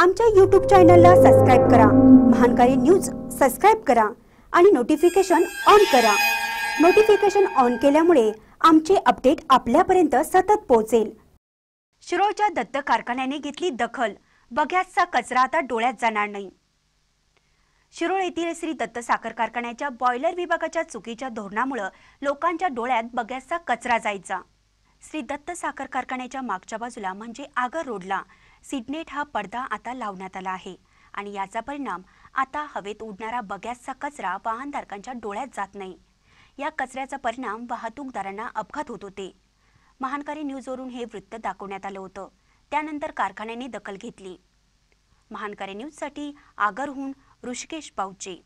आमच्या यूट्यूब चॅनलला सबस्क्राईब करा महानकारी न्यूज सबस्क्राईब करा आणि नोटिफिकेशन ऑन करा नोटिफिकेशन ऑन केल्यामुळे आमचे अपडेट आपल्यापर्यंत सतत पोहोचेल शिरोळच्या दत्त कारखान्याने घेतली दखल बघ्याचा कचरा आता डोळ्यात जाणार नाही शिरोळ येथील श्री दत्त साखर कारखान्याच्या बॉयलर विभागाच्या चुकीच्या धोरणामुळं लोकांच्या डोळ्यात बघ्याचा कचरा जायचा श्री दत्त साखर कारखान्याच्या मागच्या बाजूला म्हणजे आगर रोडला सिडनेट हा पडदा आता लावण्यात आला आहे आणि याचा परिणाम आता हवेत उडणारा बग्याचा कचरा वाहनधारकांच्या डोळ्यात जात नाही या कचऱ्याचा परिणाम वाहतूकदारांना अपघात होत होते महानकारी न्यूजवरून हे वृत्त दाखवण्यात आलं होतं त्यानंतर कारखान्याने दखल घेतली महानकारी न्यूजसाठी आगरहून ऋषिकेश पाऊचे